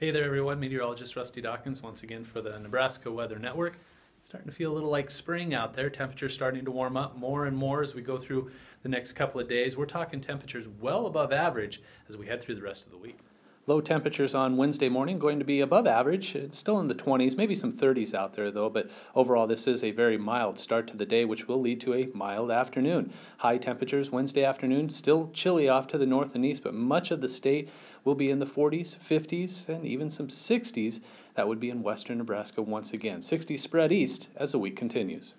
Hey there everyone, meteorologist Rusty Dawkins once again for the Nebraska Weather Network. Starting to feel a little like spring out there. Temperatures starting to warm up more and more as we go through the next couple of days. We're talking temperatures well above average as we head through the rest of the week. Low temperatures on Wednesday morning going to be above average, it's still in the 20s, maybe some 30s out there though, but overall this is a very mild start to the day, which will lead to a mild afternoon. High temperatures Wednesday afternoon, still chilly off to the north and east, but much of the state will be in the 40s, 50s, and even some 60s. That would be in western Nebraska once again. 60s spread east as the week continues.